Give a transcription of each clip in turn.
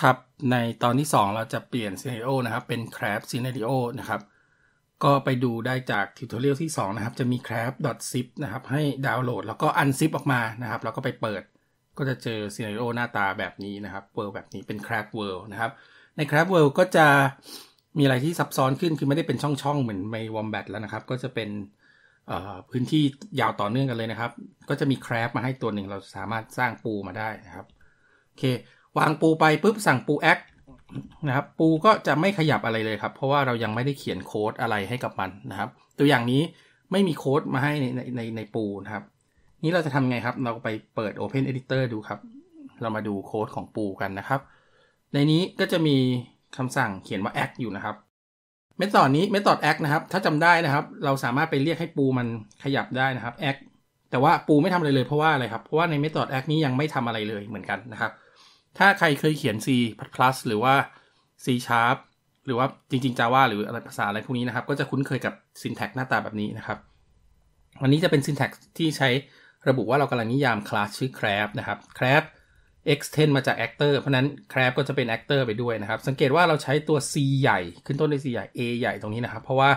ครับในตอนที่ 2 เราจะเปลี่ยนซีเน n a โอนะครับ เป็นแคร b ซีเนดิโอนะครับก็ไปดูได้จากทิวทอเรียลที่2นะครับจะมี c r a b zip นะครับ ให้ดาวน์โหลดแล้วก็อันซิปออกมานะครับแล้วก็ไปเปิดก็จะเจอซีเน n a โอหน้าตาแบบนี้นะครับเวิร์แบบนี้เป็นคร a เวิร์ d นะครับ ในคร a เวิร์ d ก็จะมีอะไรที่ซับซ้อนขึ้น คือไม่ได้เป็นช่องๆเหมือนในวอมแบทแล้วนะครับ ก็จะเป็นพื้นที่ยาวต่อเนื่องกันเลยนะครับ ก็จะมีแครบมาให้ตัวหนึ่ง เราสามารถสร้างปูมาได้นะครับโอเควางปูไปปุ๊บสั่งปูแอคนะครับ ปูก็จะไม่ขยับอะไรเลยครับ เพราะว่าเรายังไม่ได้เขียนโค้ดอะไรให้กับมันนะครับ ตัวอย่างนี้ไม่มีโค้ดมาให้ในในในปูนะครับ นี้เราจะทำไงครับเราไปเปิด Open Editor ดูครับ เรามาดูโค้ดของปูกันนะครับ ในนี้ก็จะมีคำสั่งเขียนว่า act อยู่นะครับเมธอดนี้เมธอด act นะครับ ถ้าจำได้นะครับ เราสามารถไปเรียกให้ปูมันขยับได้นะครับ act แต่ว่าปูไม่ทำอะไรเลยเพราะว่าอะไรครับเพราะว่าในเมธอด act นี้ยังไม่ทำอะไรเลยเหมือนกันนะครับถ้าใครเคยเขียน C++ หรือว่า C Sharp หรือว่าจริงๆ Java หรืออะไรภาษาอะไรพวกนี้นะครับ ก็จะคุ้นเคยกับ syntax หน้าตาแบบนี้นะครับวันนี้จะเป็น syntax ที่ใช้ระบุว่าเรากำลังนิยามคลาสชื่อ crab นะครับ crab extend มาจาก actor เพราะนั้น crab ก็จะเป็น actor ไปด้วยนะครับ สังเกตว่าเราใช้ตัว c ใหญ่ ขึ้นต้นด้วย c ใหญ่ a ใหญ่ตรงนี้นะครับเพราะว่า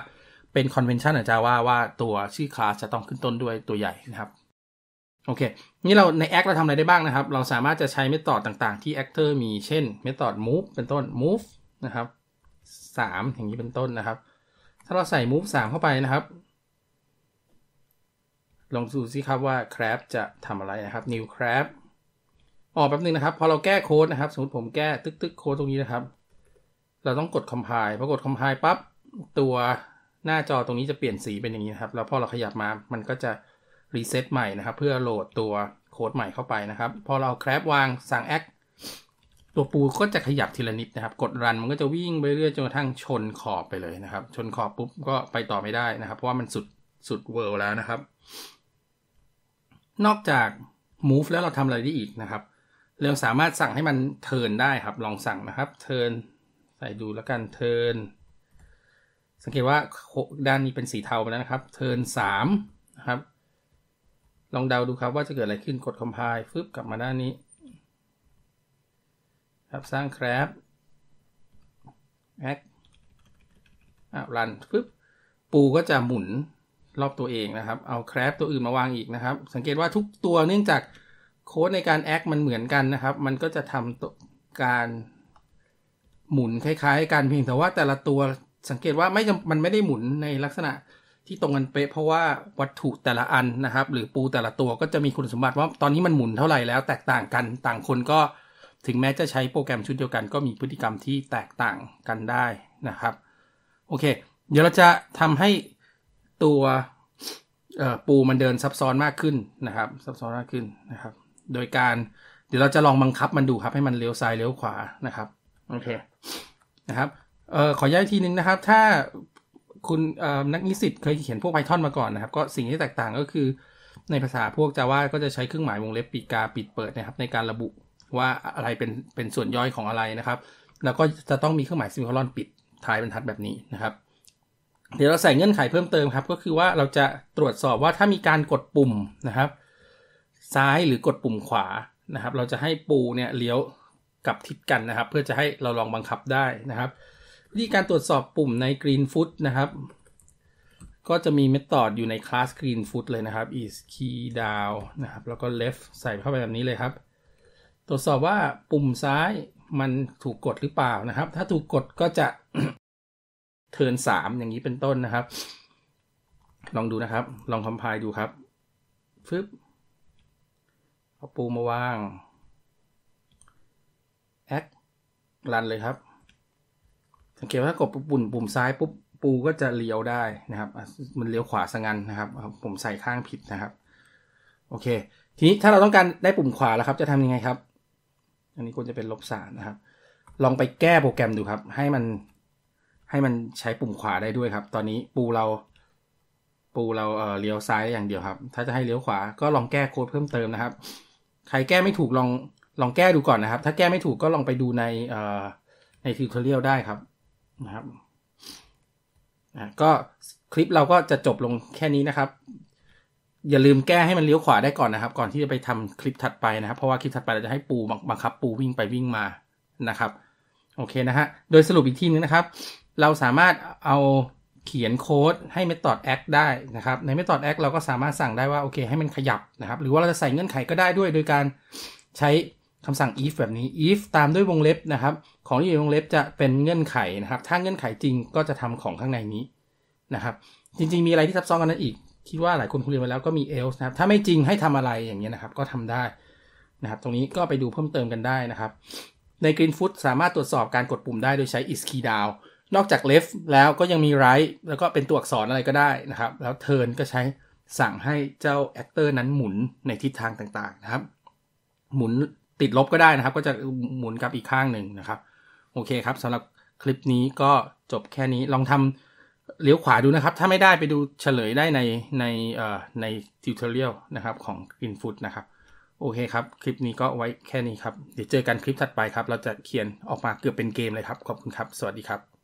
เป็น convention ของ Java ว่าตัวชื่อคลาสจะต้องขึ้นต้นด้วยตัวใหญ่นะครับโอเค นี่เราในแอคเราทำอะไรได้บ้างนะครับ เราสามารถจะใช้เมธอดต่างๆ ที่ actor มี เช่น เมธอด move เป็นต้น move นะครับ3 อย่างนี้เป็นต้นนะครับ ถ้าเราใส่ move 3 เข้าไปนะครับ ลองดูซิครับว่า crab จะทำอะไรนะครับ new crab ออกแป๊บนึงนะครับ พอเราแก้โค้ดนะครับ สมมติผมแก้ตึก ๆ โค้ดตรงนี้นะครับ เราต้องกด compile พอกด compile ปั๊บ ตัวหน้าจอตรงนี้จะเปลี่ยนสีเป็นอย่างนี้นครับ แล้วพอเราขยับมา มันก็จะรีเซ็ตใหม่นะครับ เพื่อโหลดตัว โค้ดใหม่เข้าไปนะครับ พอเราแครปวางสั่งแอคตัวปูก็จะขยับทีละนิดนะครับ กดรันมันก็จะวิ่งไปเรื่อยจนกระทั่งชนขอบไปเลยนะครับชนขอบปุ๊บ ก็ไปต่อไม่ได้นะครับ เพราะว่ามันสุดสุดเวิร์แล้วนะครับ นอกจาก move แล้วเราทำอะไรได้อีกนะครับ เราสามารถสั่งให้มันเทินได้ครับ ลองสั่งนะครับเทินใส่ดูแล้วกันเทินสังเกตว่าด้านนี้เป็นสีเทาไปแล้วนะครับเทินสามนะครับลองเดาดูครับว่าจะเกิดอะไรขึ้นกด compile ฟึบกลับมาด้านนี้ครับสร้าง grab act อ่ะรันฟึบปูก็จะหมุนรอบตัวเองนะครับ เอา grab ตัวอื่นมาวางอีกนะครับสังเกตว่าทุกตัวเนื่องจากโค้ดในการ act มันเหมือนกันนะครับ มันก็จะทำการหมุนคล้ายๆกันเพียงแต่ว่าแต่ละตัวสังเกตว่าไม่มันไม่ได้หมุนในลักษณะที่ตรงกันเป๊ะเพราะว่าวัตถุแต่ละอันนะครับ หรือปูแต่ละตัวก็จะมีคุณสมบัติ ว่าตอนนี้มันหมุนเท่าไหร่แล้วแตกต่างกันต่างคนก็ถึงแม้จะใช้โปรแกรมชุดเดียวกันก็มีพฤติกรรมที่แตกต่างกันได้นะครับโอเค เดี๋ยวเราจะทำให้ตัวปูมันเดินซับซ้อนมากขึ้นนะครับ ซับซ้อนมากขึ้นนะครับ โดยการเดี๋ยวเราจะลองบังคับมันดูครับให้มันเลี้ยวซ้ายเลี้ยวขวานะครับโอเคนะครับเอ่อขอย้ายทีนึงนะครับถ้าคุณนักนิสิตเคยเขียนพวก Python มาก่อนนะครับ ก็สิ่งที่แตกต่างก็คือ ในภาษาพวก Java ก็จะใช้เครื่องหมายวงเล็บปิดกาปิดเปิดนะครับ ในการระบุว่าอะไรเป็นเป็นส่วนย่อยของอะไรนะครับ แล้วก็จะต้องมีเครื่องหมายซิมิคอลอนปิดท้ายบรรทัดแบบนี้นะครับ เดี๋ยวเราใส่เงื่อนไขเพิ่มเติมครับก็คือว่าเราจะตรวจสอบว่าถ้ามีการกดปุ่มนะครับ ซ้ายหรือกดปุ่มขวานะครับ เราจะให้ปูเนี่ยเลี้ยวกับทิศกันนะครับ เพื่อจะให้เราลองบังคับได้นะครับวิธีการตรวจสอบปุ่มใน Green Foot นะครับ ก็จะมีเมธอดอยู่ในคลาส Green Foot เลยนะครับ is key down นะครับ แล้วก็ left ใส่เข้าไปแบบนี้เลยครับ ตรวจสอบว่าปุ่มซ้ายมันถูกกดหรือเปล่านะครับ ถ้าถูกกดก็จะเทิร์นสามอย่างนี้เป็นต้นนะครับ ลองดูนะครับ ลองคอมไพล์ดูครับฟึบเอาปูมาวางแอครันเลยครับสังเกตว่ากดปุ่มปุ่มซ้ายปุ๊บปูก็จะเลี้ยวได้นะครับ มันเลี้ยวขวาสังันนะครับผมใส่ข้างผิดนะครับ โอเค ทีนี้ถ้าเราต้องการได้ปุ่มขวาแล้วครับ จะทำยังไงครับ อันนี้ควรจะเป็นลบสามนะครับ ลองไปแก้โปรแกรมดูครับ ให้มันให้มันใช้ปุ่มขวาได้ด้วยครับ ตอนนี้ปูเรา ปูเราเเลี้ยวซ้ายอย่างเดียวครับ ถ้าจะให้เลี้ยวขวาก็ลองแก้โค้ดเพิ่มเติมนะครับใครแก้ไม่ถูกลองลองแก้ดูก่อนนะครับ ถ้าแก้ไม่ถูกก็ลองไปดูในในทิวทอเรียลได้ครับนะครับอ่ะก็คลิปเราก็จะจบลงแค่นี้นะครับอย่าลืมแก้ให้มันเลี้ยวขวาได้ก่อนนะครับก่อนที่จะไปทำคลิปถัดไปนะครับ เพราะว่าคลิปถัดไปเราจะให้ปูบังคับปูวิ่งไปวิ่งมานะครับโอเคนะฮะโดยสรุปอีกทีนึงนะครับเราสามารถเอาเขียนโค้ด ให้ Method Act ได้นะครับใน Method Act เราก็สามารถสั่งได้ว่า โอเคให้มันขยับนะครับหรือว่าเราจะใส่เงื่อนไขก็ได้ด้วย โดยการใช้คำสั่ง if แบบนี้ if ตามด้วยวงเล็บนะครับ ของที่อยู่วงเล็บจะเป็นเงื่อนไขนะครับ ถ้าเงื่อนไขจริงก็จะทำของข้างในนี้นะครับ จริง ๆ มีอะไรที่ซับซ้อนกันนั้นอีก คิดว่าหลายคนคณเรียนมาแล้วก็มี else นะครับ ถ้าไม่จริงให้ทำอะไรอย่างเงี้ยนะครับ ก็ทำได้นะครับ ตรงนี้ก็ไปดูเพิ่มเติมกันได้นะครับ ใน g r e e n f o o d สามารถตรวจสอบการกดปุ่มได้โดยใช้ is key down นอกจาก left แล้วก็ยังมี right แล้วก็เป็นตัวอักษรอะไรก็ได้นะครับ แล้ว turn ก็ใช้สั่งให้เจ้า actor นั้นหมุนในทิศทางต่างๆ นะครับ หมุนติดลบก็ได้นะครับ ก็จะหมุนกลับอีกข้างหนึ่งนะครับโอเคครับสำหรับคลิปนี้ก็จบแค่นี้ลองทำเลี้ยวขวาดูนะครับ ถ้าไม่ได้ไปดูเฉลยได้ในในเอ่อในทิวทอเรียลนะครับของ InFood นะครับโอเคครับคลิปนี้ก็ไว้แค่นี้ครับ เดี๋ยวเจอกันคลิปถัดไปครับ เราจะเขียนออกมาเกือบเป็นเกมเลยครับ ขอบคุณครับ สวัสดีครับ